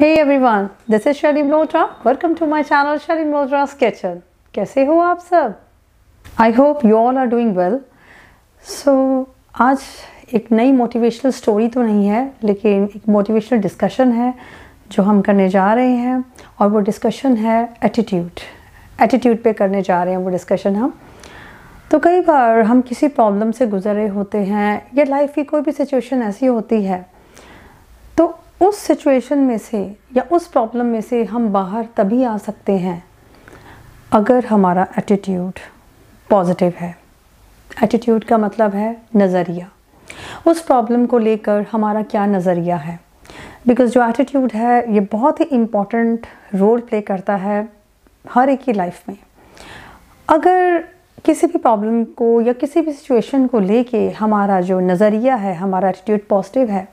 Hey everyone, this is Shelly Mlodra. Welcome to my channel Shelly Mlodra's Kitchen. कैसे हो आप सब I hope you all are doing well. So आज एक नई motivational story तो नहीं है लेकिन एक motivational discussion है जो हम करने जा रहे हैं और वो discussion है attitude. Attitude पे करने जा रहे हैं वो discussion हम तो कई बार हम किसी problem से गुजर रहे होते हैं या life की कोई भी situation ऐसी होती है उस सिचुएशन में से या उस प्रॉब्लम में से हम बाहर तभी आ सकते हैं अगर हमारा एटीट्यूड पॉजिटिव है एटीट्यूड का मतलब है नज़रिया उस प्रॉब्लम को लेकर हमारा क्या नज़रिया है बिकॉज़ जो एटीट्यूड है ये बहुत ही इम्पॉर्टेंट रोल प्ले करता है हर एक की लाइफ में अगर किसी भी प्रॉब्लम को या किसी भी सिचुएशन को लेके हमारा जो नज़रिया है हमारा एटीट्यूड पॉजिटिव है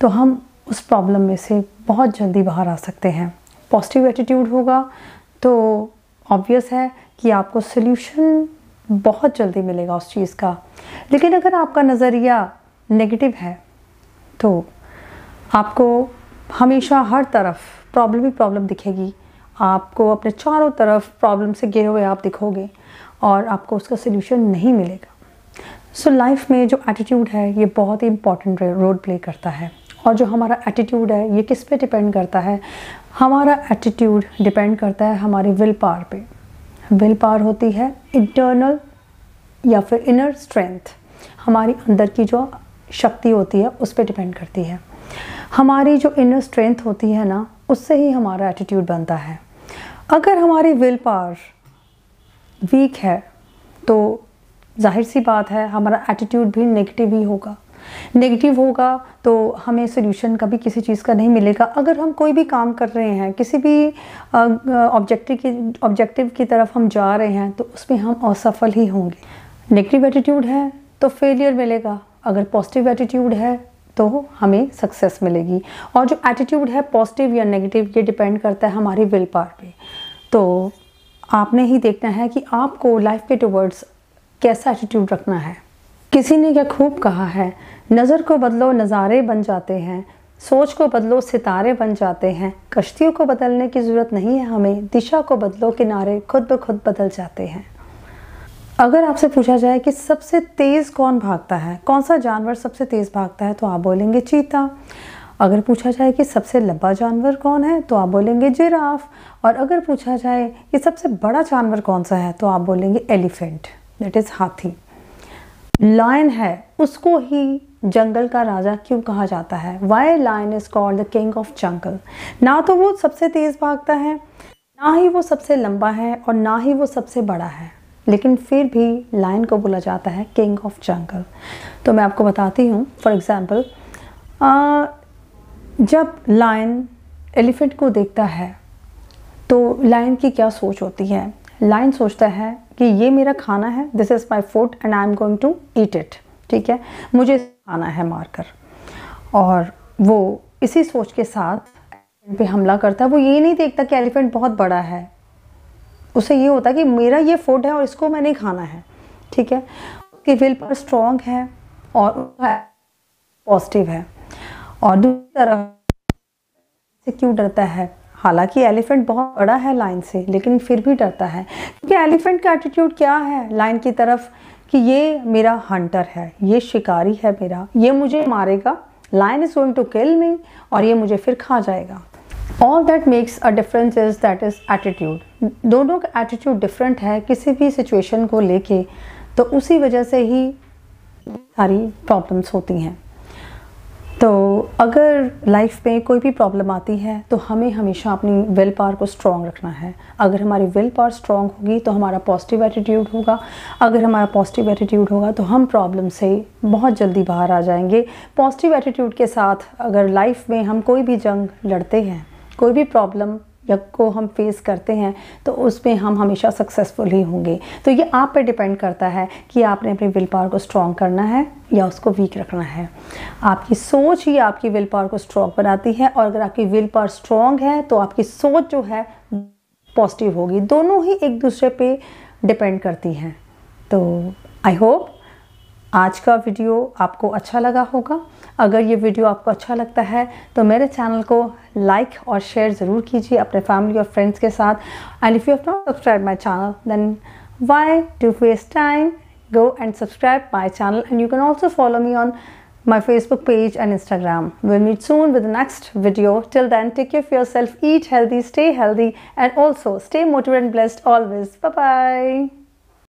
तो हम उस प्रॉब्लम में से बहुत जल्दी बाहर आ सकते हैं पॉजिटिव एटीट्यूड होगा तो ऑब्वियस है कि आपको सोल्यूशन बहुत जल्दी मिलेगा उस चीज़ का लेकिन अगर आपका नज़रिया नेगेटिव है तो आपको हमेशा हर तरफ प्रॉब्लम ही प्रॉब्लम दिखेगी आपको अपने चारों तरफ प्रॉब्लम से घिरे हुए आप दिखोगे और आपको उसका सोल्यूशन नहीं मिलेगा सो so, लाइफ में जो एटीट्यूड है ये बहुत ही इम्पॉर्टेंट रोल प्ले करता है और जो हमारा एटीट्यूड है ये किस पे डिपेंड करता है हमारा एटीट्यूड डिपेंड करता है हमारी विल पावर पे विल पावर होती है इंटरनल या फिर इनर स्ट्रेंथ हमारी अंदर की जो शक्ति होती है उस पर डिपेंड करती है हमारी जो इनर स्ट्रेंथ होती है ना उससे ही हमारा एटीट्यूड बनता है अगर हमारी विल पावर वीक है तो जाहिर सी बात है हमारा एटीट्यूड भी नेगेटिव ही होगा नेगेटिव होगा तो हमें सोल्यूशन कभी किसी चीज़ का नहीं मिलेगा अगर हम कोई भी काम कर रहे हैं किसी भी ऑब्जेक्टिव की ऑब्जेक्टिव की तरफ हम जा रहे हैं तो उसमें हम असफल ही होंगे नेगेटिव एटीट्यूड है तो फेलियर मिलेगा अगर पॉजिटिव एटीट्यूड है तो हमें सक्सेस मिलेगी और जो एटीट्यूड है पॉजिटिव या नेगेटिव ये डिपेंड करता है हमारी विल पार पे तो आपने ही देखना है कि आपको लाइफ के टूवर्ड्स कैसा एटीट्यूड रखना है किसी ने यह खूब कहा है नज़र को बदलो नज़ारे बन जाते हैं सोच को बदलो सितारे बन जाते हैं कश्तियों को बदलने की ज़रूरत नहीं है हमें दिशा को बदलो किनारे खुद ब खुद बदल जाते हैं अगर आपसे पूछा जाए कि सबसे तेज़ कौन भागता है कौन सा जानवर सबसे तेज़ भागता है तो आप बोलेंगे चीता अगर पूछा जाए कि सबसे लंबा जानवर कौन है तो आप बोलेंगे जिराफ और अगर पूछा जाए कि सबसे बड़ा जानवर कौन सा है तो आप बोलेंगे एलिफेंट दैट इज़ हाथी लायन है उसको ही जंगल का राजा क्यों कहा जाता है why lion is called the king of jungle ना तो वो सबसे तेज भागता है ना ही वो सबसे लंबा है और ना ही वो सबसे बड़ा है लेकिन फिर भी लायन को बोला जाता है किंग ऑफ जंगल तो मैं आपको बताती हूँ फॉर एग्ज़ाम्पल जब लायन एलिफेंट को देखता है तो लायन की क्या सोच होती है लायन सोचता है कि ये मेरा खाना है this is my food and I am going to eat it ठीक है मुझे खाना है मारकर और वो इसी सोच के साथ एलिफेंट पे हमला करता है वो ये नहीं देखता कि एलिफेंट बहुत बड़ा है उसे ये होता है कि मेरा ये फूड है और इसको मैंने खाना है ठीक है उसकी विल पर स्ट्रॉन्ग है और पॉजिटिव है और दूसरी तरफ से क्यों डरता है हालांकि एलिफेंट बहुत बड़ा है लाइन से लेकिन फिर भी डरता है क्योंकि एलिफेंट का एटीट्यूड क्या है लाइन की तरफ कि ये मेरा हंटर है ये शिकारी है मेरा ये मुझे मारेगा lion is going to kill me और ये मुझे फिर खा जाएगा all that makes a difference is that is attitude दोनों का एटीट्यूड डिफरेंट है किसी भी सिचुएशन को लेके तो उसी वजह से ही सारी प्रॉब्लम्स होती हैं तो अगर लाइफ में कोई भी प्रॉब्लम आती है तो हमें हमेशा अपनी विल पावर को स्ट्रॉन्ग रखना है अगर हमारी विल पावर स्ट्रॉन्ग होगी तो हमारा पॉजिटिव एटीट्यूड होगा अगर हमारा पॉजिटिव एटीट्यूड होगा तो हम प्रॉब्लम से बहुत जल्दी बाहर आ जाएंगे पॉजिटिव एटीट्यूड के साथ अगर लाइफ में हम कोई भी जंग लड़ते हैं कोई भी प्रॉब्लम को हम फेस करते हैं तो उसमें हम हमेशा सक्सेसफुल ही होंगे तो ये आप पे डिपेंड करता है कि आपने अपने विल पावर को स्ट्रॉन्ग करना है या उसको वीक रखना है आपकी सोच ही आपकी विल पावर को स्ट्रॉन्ग बनाती है और अगर आपकी विल पावर स्ट्रॉन्ग है तो आपकी सोच जो है पॉजिटिव होगी दोनों ही एक दूसरे पे डिपेंड करती हैं तो आई होप आज का वीडियो आपको अच्छा लगा होगा अगर ये वीडियो आपको अच्छा लगता है तो मेरे चैनल को लाइक और शेयर ज़रूर कीजिए अपने फैमिली और फ्रेंड्स के साथ and if you have not subscribe my channel then why to face time go and subscribe my channel and you can also follow me on my Facebook page and Instagram we meet soon with next video till then take care for yourself eat healthy stay healthy and also stay motivate and blessed always bye